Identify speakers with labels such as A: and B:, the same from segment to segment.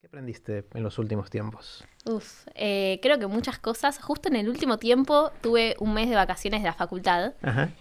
A: ¿Qué aprendiste en los últimos tiempos?
B: Eh, creo que muchas cosas. Justo en el último tiempo tuve un mes de vacaciones de la facultad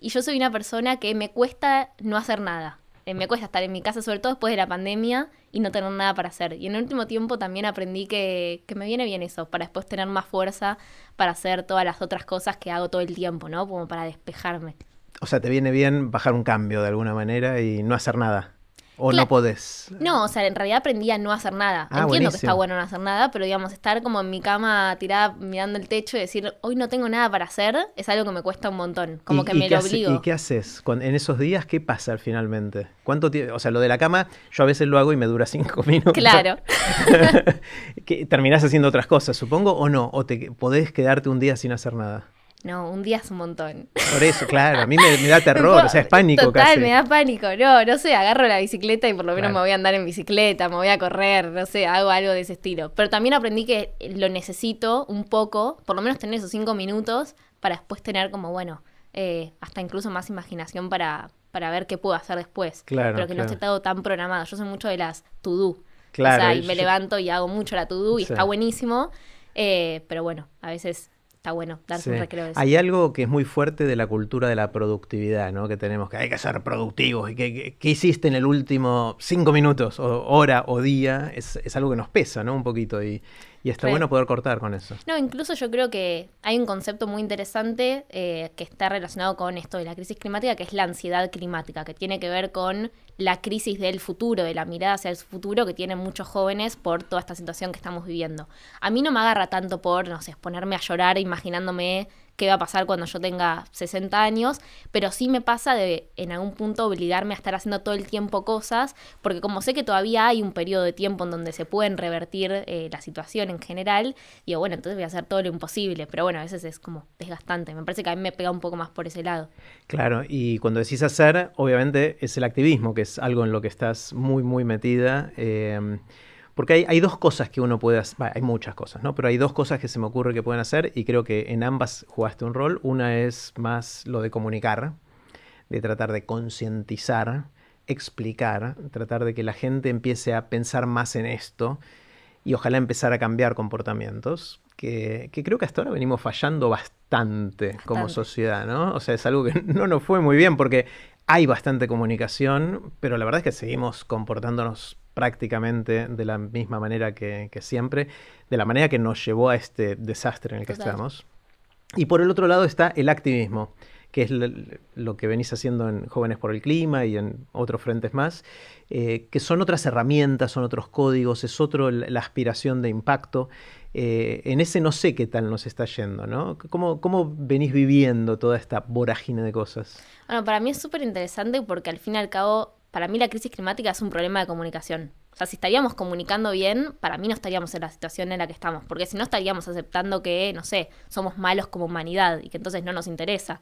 B: y yo soy una persona que me cuesta no hacer nada. Eh, me cuesta estar en mi casa, sobre todo después de la pandemia, y no tener nada para hacer. Y en el último tiempo también aprendí que, que me viene bien eso, para después tener más fuerza para hacer todas las otras cosas que hago todo el tiempo, ¿no? Como para despejarme.
A: O sea, te viene bien bajar un cambio de alguna manera y no hacer nada. ¿O no podés?
B: No, o sea, en realidad aprendí a no hacer nada. Ah, Entiendo que está bueno no hacer nada, pero digamos, estar como en mi cama tirada mirando el techo y decir, hoy no tengo nada para hacer, es algo que me cuesta un montón. Como que me lo obligo. ¿Y
A: qué haces? En esos días, ¿qué pasa finalmente? ¿Cuánto O sea, lo de la cama, yo a veces lo hago y me dura cinco minutos. Claro. ¿Terminás haciendo otras cosas, supongo, o no? ¿O te podés quedarte un día sin hacer nada?
B: No, un día es un montón.
A: Por eso, claro, a mí me, da terror, o sea, es pánico Total, me da
B: pánico. No, no sé, agarro la bicicleta y por lo menos me voy a andar en bicicleta, me voy a correr, no sé, hago algo de ese estilo. Pero también aprendí que lo necesito un poco, por lo menos tener esos cinco minutos para después tener como, bueno, eh, hasta incluso más imaginación para, para ver qué puedo hacer después. Claro, pero que no esté todo tan programado. Yo soy mucho de las to-do. Claro. O sea, me levanto y hago mucho la to-do y está buenísimo. Eh, pero bueno, a veces bueno darse un recreo. Hay
A: algo que es muy fuerte de la cultura de la productividad, ¿no? Que tenemos que hay que ser productivos y que, hiciste en el último cinco minutos o hora o día es, algo que nos pesa, ¿no? Un poquito y, y está bueno poder cortar con eso.
B: No, incluso yo creo que hay un concepto muy interesante eh, que está relacionado con esto de la crisis climática, que es la ansiedad climática, que tiene que ver con la crisis del futuro, de la mirada hacia el futuro que tienen muchos jóvenes por toda esta situación que estamos viviendo. A mí no me agarra tanto por, no sé, ponerme a llorar imaginándome qué va a pasar cuando yo tenga 60 años, pero sí me pasa de en algún punto obligarme a estar haciendo todo el tiempo cosas, porque como sé que todavía hay un periodo de tiempo en donde se pueden revertir eh, la situación en general, digo, bueno, entonces voy a hacer todo lo imposible, pero bueno, a veces es como desgastante, me parece que a mí me pega un poco más por ese lado.
A: Claro, y cuando decís hacer, obviamente es el activismo que algo en lo que estás muy, muy metida. Em, porque hay, hay, dos cosas que uno puede hacer, hay muchas cosas, ¿no? Pero hay dos cosas que se me ocurre que pueden hacer y creo que en ambas jugaste un rol. Una es más lo de comunicar, de tratar de concientizar, explicar, tratar de que la gente empiece a pensar más en esto y ojalá empezar a cambiar comportamientos. Que, que, creo que hasta ahora venimos fallando bastante, bastante, como sociedad, ¿no? O sea, es algo que no nos fue muy bien porque hay bastante comunicación, pero la verdad es que seguimos comportándonos prácticamente de la misma manera que, siempre, de la manera que nos llevó a este desastre en el que estamos. Y por el otro lado está el activismo que es lo, que venís haciendo en Jóvenes por el Clima y en otros frentes más, eh, que son otras herramientas, son otros códigos, es otro la aspiración de impacto. Eh, en ese no sé qué tal nos está yendo, ¿no? ¿Cómo, cómo venís viviendo toda esta vorágine de cosas?
B: Bueno, para mí es súper interesante porque al fin y al cabo, para mí la crisis climática es un problema de comunicación sea, si estaríamos comunicando bien, para mí no estaríamos en la situación en la que estamos, porque si no estaríamos aceptando que, no sé, somos malos como humanidad y que entonces no nos interesa.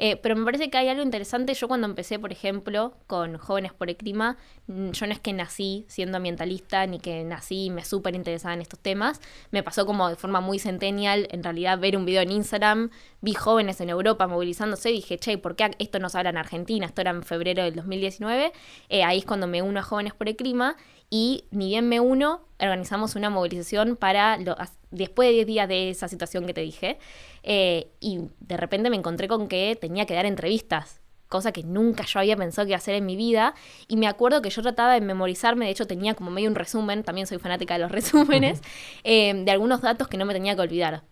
B: Eh, pero me parece que hay algo interesante. Yo cuando empecé, por ejemplo, con Jóvenes por el Clima, mm, yo no es que nací siendo ambientalista, ni que nací y me súper interesaba en estos temas. Me pasó como de forma muy centenial en realidad, ver un video en Instagram, vi jóvenes en Europa movilizándose, dije, che, ¿por qué esto no se habla en Argentina? Esto era en febrero del 2019. Eh, ahí es cuando me uno a Jóvenes por el Clima y ni bien me uno, organizamos una movilización para lo, después de 10 días de esa situación que te dije eh, y de repente me encontré con que tenía que dar entrevistas cosa que nunca yo había pensado que iba a hacer en mi vida. Y me acuerdo que yo trataba de memorizarme, de hecho tenía como medio un resumen, también soy fanática de los resúmenes, eh, de algunos datos que no me tenía que olvidar.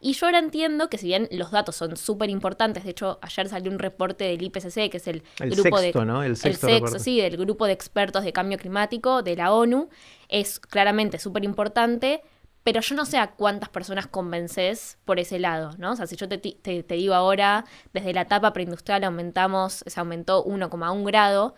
B: Y yo ahora entiendo que si bien los datos son súper importantes, de hecho ayer salió un reporte del IPCC, que es el, grupo de, del grupo de expertos de cambio climático de la ONU, es claramente súper importante, pero yo no sé a cuántas personas convences por ese lado, ¿no? O sea, si yo te, te, te digo ahora, desde la etapa preindustrial aumentamos, se aumentó 1,1 grado,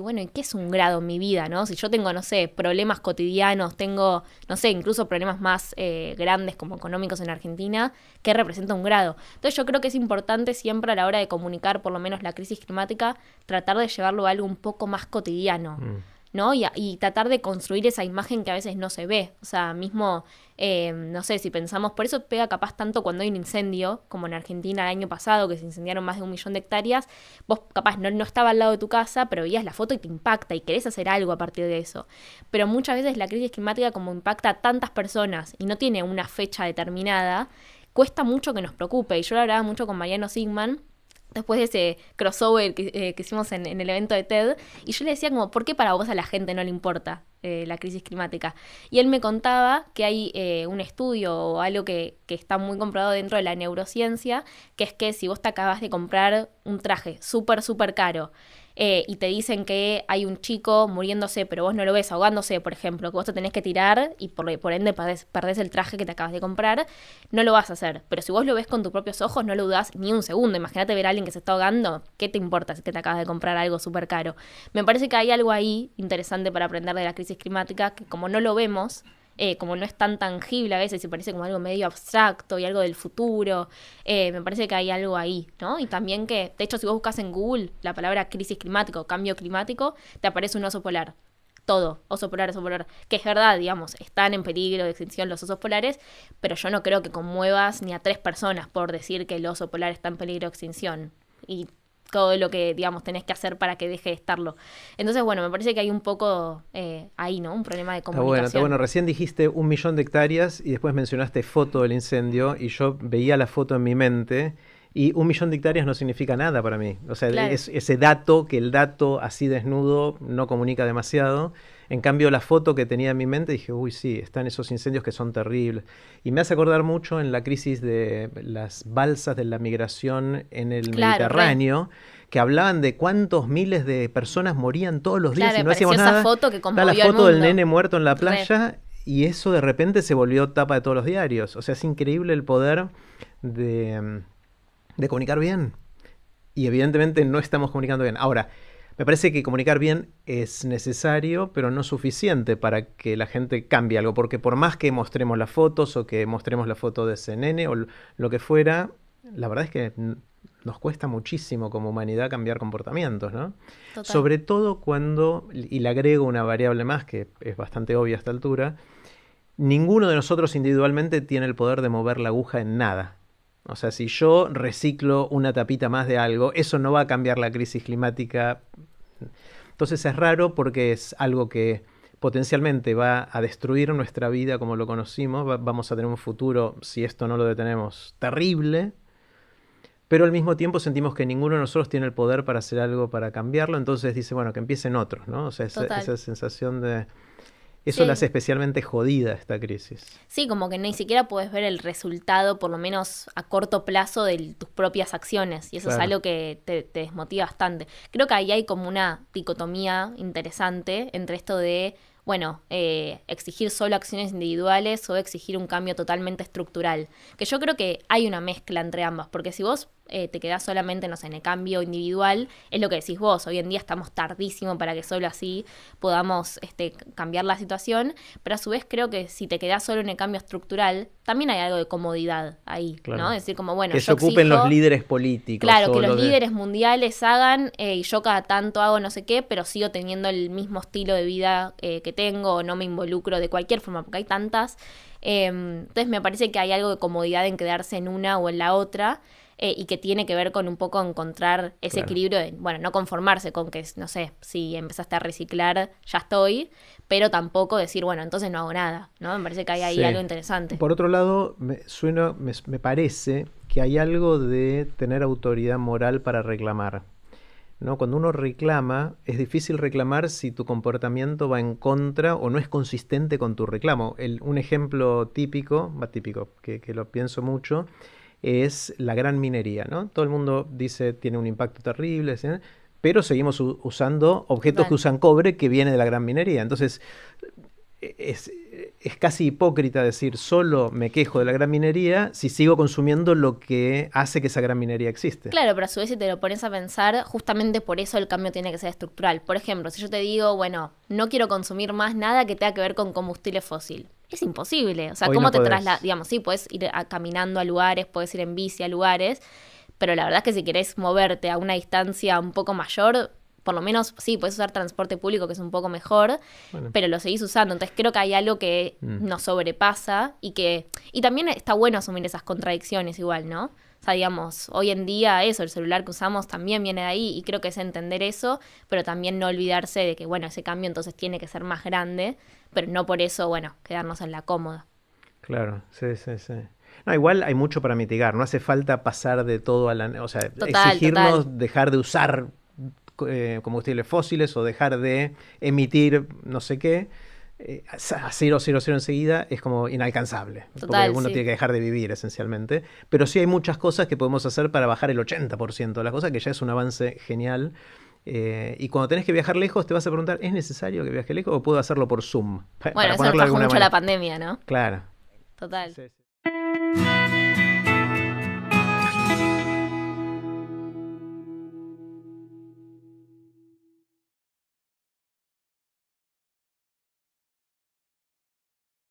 B: bueno, ¿y qué es un grado en mi vida, no? Si yo tengo, no sé, problemas cotidianos, tengo, no sé, incluso problemas más eh, grandes como económicos en Argentina, ¿qué representa un grado? Entonces yo creo que es importante siempre a la hora de comunicar por lo menos la crisis climática, tratar de llevarlo a algo un poco más cotidiano. Mm. Y, tratar de construir esa imagen que a veces no se ve. O sea, mismo, em, no sé, si pensamos, por eso pega capaz tanto cuando hay un incendio, como en Argentina el año pasado, que se incendiaron más de un millón de hectáreas, vos capaz no, no estaba al lado de tu casa, pero veías la foto y te impacta y querés hacer algo a partir de eso. Pero muchas veces la crisis climática como impacta a tantas personas y no tiene una fecha determinada, cuesta mucho que nos preocupe. Y yo lo hablaba mucho con Mariano Sigman, después de ese crossover que, eh, hicimos en, el evento de TED, y yo le decía como, ¿por qué para vos a la gente no le importa eh, la crisis climática? Y él me contaba que hay eh, un estudio o algo que, que, está muy comprobado dentro de la neurociencia, que es que si vos te acabas de comprar un traje súper, súper caro eh, y te dicen que hay un chico muriéndose, pero vos no lo ves ahogándose, por ejemplo, que vos te tenés que tirar y por, ende perdés, el traje que te acabas de comprar, no lo vas a hacer. Pero si vos lo ves con tus propios ojos, no lo dudás ni un segundo. Imagínate ver a alguien que se está ahogando, ¿qué te importa si te acabas de comprar algo súper caro? Me parece que hay algo ahí interesante para aprender de la crisis climática, que como no lo vemos, eh, como no es tan tangible a veces y parece como algo medio abstracto y algo del futuro, eh, me parece que hay algo ahí, ¿no? Y también que, de hecho, si vos buscas en Google la palabra crisis climático, cambio climático, te aparece un oso polar. Todo, oso polar, oso polar, que es verdad, digamos, están en peligro de extinción los osos polares, pero yo no creo que conmuevas ni a tres personas por decir que el oso polar está en peligro de extinción. Y todo lo que, digamos, tenés que hacer para que deje de estarlo. Entonces, bueno, me parece que hay un poco eh, ahí, ¿no? Un problema de comunicación. bueno, está bueno.
A: Recién dijiste un millón de hectáreas y después mencionaste foto del incendio y yo veía la foto en mi mente y un millón de hectáreas no significa nada para mí. O sea, ese dato, que el dato así desnudo no comunica demasiado. En cambio, la foto que tenía en mi mente, dije, uy, sí, están esos incendios que son terribles. Y me hace acordar mucho en la crisis de las balsas de la migración en el Mediterráneo. que hablaban de cuántos miles de personas morían todos los días no hacíamos nada. Esa foto que la foto del nene muerto en la playa y eso de repente se volvió tapa de todos los diarios. O sea, es increíble el poder de, de comunicar bien. Y evidentemente no estamos comunicando bien. Ahora, me parece que comunicar bien es necesario, pero no suficiente para que la gente cambie algo, porque por más que mostremos las fotos o que mostremos la foto de CNN o lo que fuera, la verdad es que nos cuesta muchísimo como humanidad cambiar comportamientos, ¿no? Sobre todo cuando, y le agrego una variable más que es bastante obvia a esta altura, ninguno de nosotros individualmente tiene el poder de mover la aguja en nada. O sea, si yo reciclo una tapita más de algo, eso no va a cambiar la crisis climática. Entonces es raro porque es algo que potencialmente va a destruir nuestra vida como lo conocimos, vamos a tener un futuro, si esto no lo detenemos, terrible, pero al mismo tiempo sentimos que ninguno de nosotros tiene el poder para hacer algo para cambiarlo, entonces dice, bueno, que empiecen otros, ¿no? O sea, esa sensación de eso la hace especialmente jodida esta crisis.
B: Sí, como que ni siquiera puedes ver el resultado, por lo menos a corto plazo, de tus propias acciones. Y eso es algo que te, desmotiva bastante. Creo que ahí hay como una dicotomía interesante entre esto de, bueno, eh, exigir solo acciones individuales o exigir un cambio totalmente estructural. Que yo creo que hay una mezcla entre ambas, porque si vos eh, te quedás solamente, no sé, en el cambio individual, es lo que decís vos, hoy en día estamos tardísimo para que solo así podamos este, cambiar la situación, pero a su vez creo que si te quedás solo en el cambio estructural, también hay algo de comodidad ahí, ¿no? decir, como bueno... Que se ocupen los líderes
A: políticos. Claro, que los líderes
B: mundiales hagan, eh, y yo cada tanto hago no sé qué, pero sigo teniendo el mismo estilo de vida eh, que tengo, no me involucro de cualquier forma, porque hay tantas. Em, entonces me parece que hay algo de comodidad en quedarse en una o en la otra. Eh, y que tiene que ver con un poco encontrar ese equilibrio, de, bueno, no conformarse con que, no sé, si empezaste a reciclar, ya estoy, pero tampoco decir, bueno, entonces no hago nada, ¿no? Me parece que hay ahí algo interesante. Por
A: otro lado, me, suena, me, parece que hay algo de tener autoridad moral para reclamar. ¿no? Cuando uno reclama, es difícil reclamar si tu comportamiento va en contra o no es consistente con tu reclamo. un ejemplo típico, más típico, que, que lo pienso mucho, es la gran minería, ¿no? Todo el mundo dice tiene un impacto terrible, pero seguimos usando objetos que usan cobre que viene de la gran minería. Entonces, e-, es, casi hipócrita decir solo me quejo de la gran minería si sigo consumiendo lo que hace que esa gran minería existe.
B: Claro, pero a su vez si te lo pones a pensar, justamente por eso el cambio tiene que ser estructural. Por ejemplo, si yo te digo, bueno, no quiero consumir más nada que tenga que ver con combustible fósil es imposible. O sea, ¿cómo te trasladas? Digamos, sí, puedes ir caminando a lugares, puedes ir en bici a lugares, pero la verdad es que si querés moverte a una distancia un poco mayor, por lo menos sí, puedes usar transporte público que es un poco mejor, pero lo seguís usando. Entonces creo que hay algo que mm. nos sobrepasa y que... Y también está bueno asumir esas contradicciones igual, ¿no? O sea, digamos, hoy en día eso, el celular que usamos también viene de ahí y creo que es entender eso, pero también no olvidarse de que, bueno, ese cambio entonces tiene que ser más grande, pero no por eso, bueno, quedarnos en la cómoda.
A: Claro, sí, sí, sí. No, igual hay mucho para mitigar, no hace falta pasar de todo a la... O sea, exigirnos dejar de usar eh, combustibles fósiles o dejar de emitir no sé qué eh, a 0, 0, 0 enseguida es como inalcanzable. porque uno tiene que dejar de vivir esencialmente. Pero sí hay muchas cosas que podemos hacer para bajar el 80% de las cosas, que ya es un avance genial. Eh, y cuando tenés que viajar lejos, te vas a preguntar, ¿es necesario que viaje lejos o puedo hacerlo por Zoom? bueno, eso mucho la pandemia, ¿no? Claro.
B: Total.